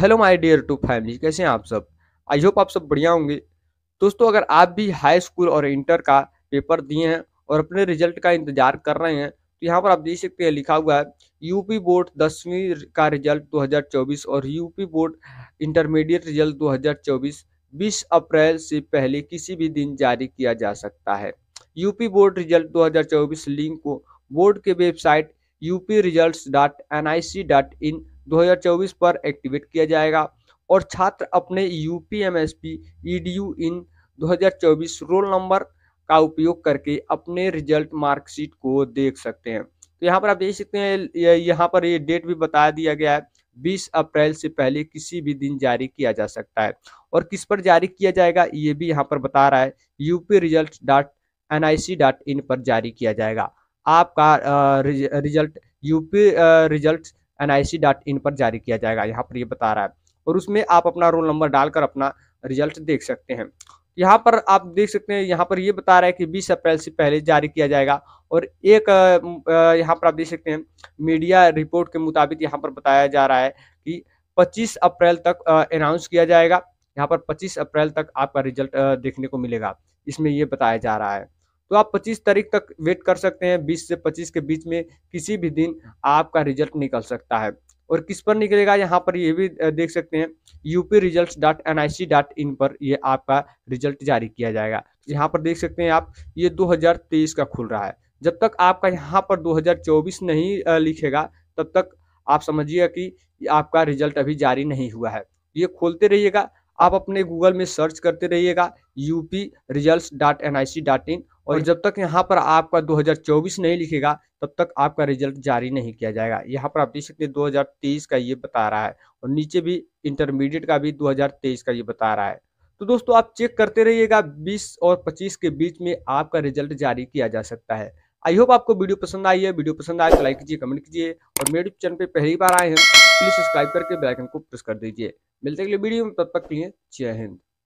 hello my dear to family कैसे हैं आप सब आई होप आप सब बढ़िया होंगे दोस्तों अगर आप भी हाई स्कूल और इंटर का पेपर दिए हैं और अपने रिजल्ट का इंतजार कर रहे हैं तो यहाँ पर आप देख सकते हैं लिखा हुआ है यूपी बोर्ड दसवीं का रिजल्ट 2024 और यूपी बोर्ड इंटरमीडिएट रिजल्ट 2024 20 अप्रैल से पहले किसी भी दिन जारी किया जा सकता है यूपी बोर्ड रिजल्ट 2024 लिंक को बोर्ड के website UP result dot N I C dot in 2024 पर एक्टिवेट किया जाएगा और छात्र अपने U P M S P E D U in दो रोल नंबर का उपयोग करके अपने रिजल्ट मार्कशीट को देख सकते हैं तो यहाँ पर आप देख सकते हैं यहाँ पर ये डेट भी बता दिया गया है 20 अप्रैल से पहले किसी भी दिन जारी किया जा सकता है और किस पर जारी किया जाएगा ये भी यहाँ पर बता रहा है UP result dot N I C dot in पर जारी किया जाएगा आपका रिजल्ट यूपी रिजल्ट एन पर जारी किया जाएगा यहाँ पर ये यह बता रहा है और उसमें आप अपना रोल नंबर डालकर अपना रिजल्ट देख सकते हैं यहाँ पर आप देख सकते हैं यहाँ पर ये यह बता रहा है कि 20 अप्रैल से पहले जारी किया जाएगा और एक यहाँ पर आप देख सकते हैं मीडिया रिपोर्ट के मुताबिक यहाँ पर बताया जा रहा है कि 25 अप्रैल तक अनाउंस किया जाएगा यहाँ पर 25 अप्रैल तक आपका रिजल्ट देखने को मिलेगा इसमें ये बताया जा रहा है तो आप 25 तारीख तक वेट कर सकते हैं 20 से 25 के बीच में किसी भी दिन आपका रिजल्ट निकल सकता है और किस पर निकलेगा यहाँ पर ये भी देख सकते हैं UP result dot N I C dot in पर ये आपका रिजल्ट जारी किया जाएगा यहाँ पर देख सकते हैं आप ये 2023 का खुल रहा है जब तक आपका यहाँ पर 2024 नहीं लिखेगा तब तक आप समझिए कि आपका रिजल्ट अभी जारी नहीं हुआ है ये खोलते रहिएगा आप अपने गूगल में सर्च करते रहिएगा UP result dot N I C dot in और जब तक यहाँ पर आपका 2024 नहीं लिखेगा तब तक आपका रिजल्ट जारी नहीं किया जाएगा यहाँ पर आप देख सकते हैं 2023 का ये बता रहा है और नीचे भी इंटरमीडिएट का भी 2023 का ये बता रहा है तो दोस्तों आप चेक करते रहिएगा 20 और 25 के बीच में आपका रिजल्ट जारी किया जा सकता है आई होप आपको वीडियो पसंद आई है वीडियो पसंद आए तो लाइक कीजिए कमेंट कीजिए और मेरे चैनल पर पहली बार आए हैं प्लीज सब्सक्राइब करके बेलाइकन को प्रेस कर दीजिए मिलते अगले वीडियो में तब तक के लिए जय हिंद